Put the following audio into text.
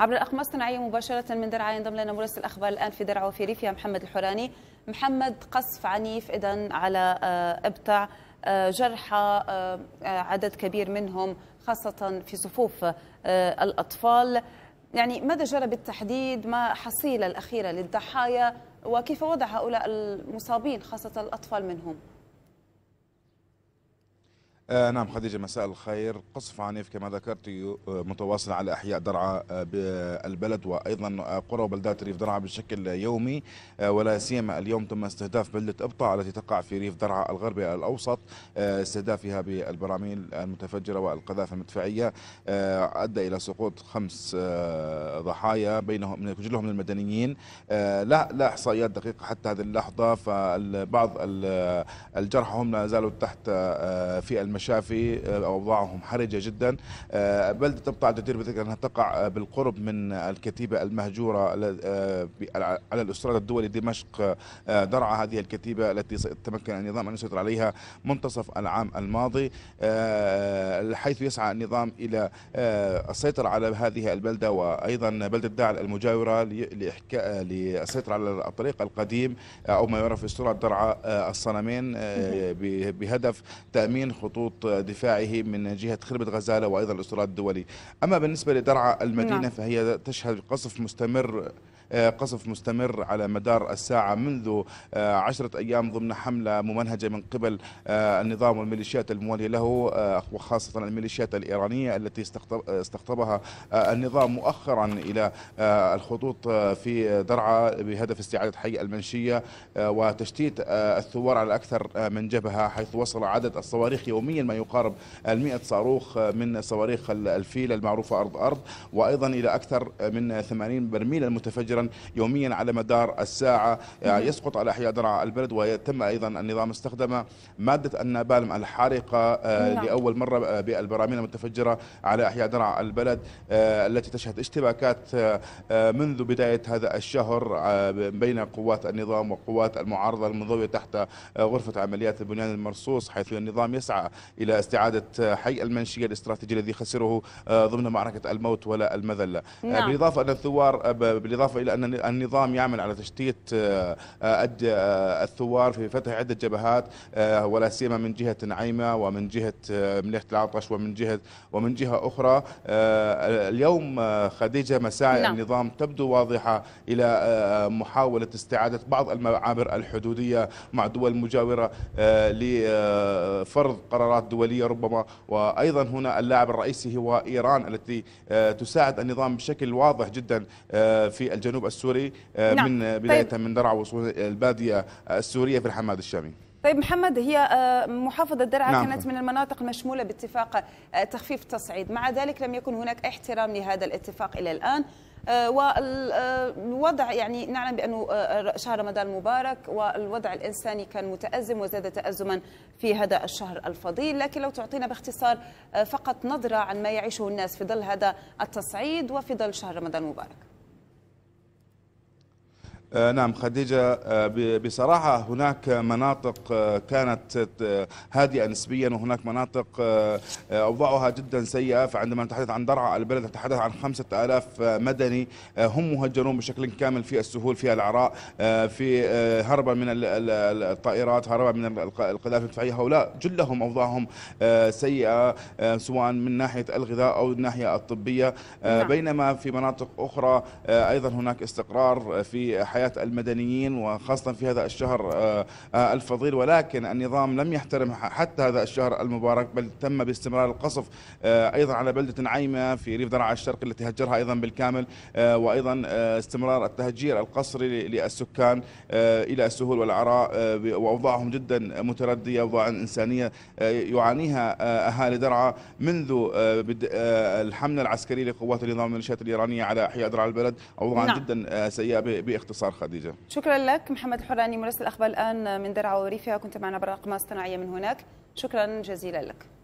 عبر الأقمار الصناعية مباشرة من درعا ينضم لنا مراسل الأخبار الآن في درعا وفي ريفيا محمد الحوراني محمد قصف عنيف إذا على آه، إبتع آه، جرحى آه، عدد كبير منهم خاصة في صفوف الأطفال يعني ماذا جرى بالتحديد ما حصيلة الأخيرة للضحايا وكيف وضع هؤلاء المصابين خاصة الأطفال منهم؟ آه نعم خديجة مساء الخير قصف عنيف كما ذكرت آه، متواصل على أحياء درعا آه، بالبلد وأيضا آه، قرى وبلدات ريف درعا بشكل يومي آه ولا سيما اليوم تم استهداف بلدة ابطا التي تقع في ريف درعا الغربي الأوسط آه استهدافها بالبراميل المتفجرة والقذائف المدفعية أدى إلى سقوط خمس ضحايا بينهم كلهم المدنيين لا لا إحصائيات دقيقة حتى هذه اللحظة فبعض الجرحى هم لا زالوا تحت في المشافي آه، اوضاعهم حرجه جدا آه، بلده تبقى الجدير بذكر انها تقع آه، بالقرب من الكتيبه المهجوره على الاستراد الدولي دمشق درعا هذه الكتيبه التي تمكن النظام ان يسيطر عليها منتصف العام الماضي حيث يسعى النظام الى السيطره على هذه البلده وايضا بلده داعل المجاوره للسيطره على الطريق القديم او ما يعرف استراد درعا الصنمين بهدف تامين خطوط خطوط دفاعه من جهة خربة غزالة وأيضا الأسطول الدولي أما بالنسبة لدرعا المدينة نعم. فهي تشهد قصف مستمر قصف مستمر على مدار الساعة منذ آه، عشرة أيام ضمن حملة ممنهجة من قبل آه، النظام والميليشيات الموالية له آه، وخاصة الميليشيات الإيرانية التي استقطبها النظام مؤخرا إلى الخطوط في درعا بهدف استعادة حي المنشية وتشتيت الثوار على أكثر من جبهة حيث وصل عدد الصواريخ يوميا ما يقارب المئة صاروخ من صواريخ الفيل المعروفة أرض أرض وأيضا إلى أكثر من 80 برميلا متفجرا يوميا على مدار الساعه آه، يسقط على احياء درعا البلد ويتم ايضا النظام استخدم ماده النابالم الحارقه آه، نعم. لاول مره آه، بالبراميل المتفجره على احياء درعا البلد التي تشهد اشتباكات منذ بدايه هذا الشهر بين قوات النظام وقوات المعارضه المنضويه تحت غرفه عمليات البنيان المرصوص حيث النظام يسعى الى استعاده حي المنشيه الاستراتيجي الذي خسره ضمن معركه الموت ولا المذله نعم. بالاضافه ان الثوار بالاضافه إلى أن النظام يعمل على تشتيت آه، آه، آه، الثوار في فتح عدة جبهات ولا سيما من جهة نعيمة ومن جهة مليحة العطش ومن جهة ومن جهة أخرى اليوم خديجة مساعي نعم. النظام تبدو واضحة إلى محاولة استعادة بعض المعابر الحدودية مع دول مجاورة لفرض قرارات دولية ربما وأيضا هنا اللاعب الرئيسي هو إيران التي تساعد النظام بشكل واضح جدا في الجنوب الجنوب السوري آه، نعم. من آه، بداية طيب. من درعا وصول البادية السورية في الحماد الشامي طيب محمد هي آه، محافظة درعا نعم. كانت من المناطق المشمولة باتفاق تخفيف التصعيد مع ذلك لم يكن هناك احترام لهذا الاتفاق إلى الآن والوضع يعني نعلم بأنه شهر رمضان مبارك والوضع الإنساني كان متأزم وزاد تأزما في هذا الشهر الفضيل لكن لو تعطينا باختصار فقط نظرة عن ما يعيشه الناس في ظل هذا التصعيد وفي ظل شهر رمضان مبارك آه، نعم خديجة آه، بصراحة هناك مناطق آه، كانت هادئة نسبيا وهناك مناطق أوضاعها جدا سيئة فعندما نتحدث عن درعا البلد نتحدث عن خمسة آلاف مدني هم مهجرون بشكل كامل في السهول في العراء في هربا من الطائرات هربا من القذائف المدفعية هؤلاء جلهم أوضاعهم سيئة سواء من ناحية الغذاء أو الناحية الطبية نعم. بينما في مناطق أخرى أيضا هناك استقرار في حياة حياة المدنيين وخاصة في هذا الشهر آه، آه، الفضيل ولكن النظام لم يحترم حتى هذا الشهر المبارك بل تم باستمرار القصف آه، أيضا على بلدة نعيمة في ريف درعا الشرقي التي هجرها أيضا بالكامل وأيضا استمرار التهجير القصري للسكان إلى السهول والعراء وأوضاعهم جدا متردية أوضاع إنسانية يعانيها أهالي درعا منذ الحملة العسكرية لقوات النظام الميليشيات الإيرانية على أحياء درعا البلد أوضاع نعم. جدا سيئة باختصار خديجه شكرا لك محمد الحراني مراسل الاخبار الان من درعا وريفها كنت معنا برقم اصطناعيه من هناك شكرا جزيلا لك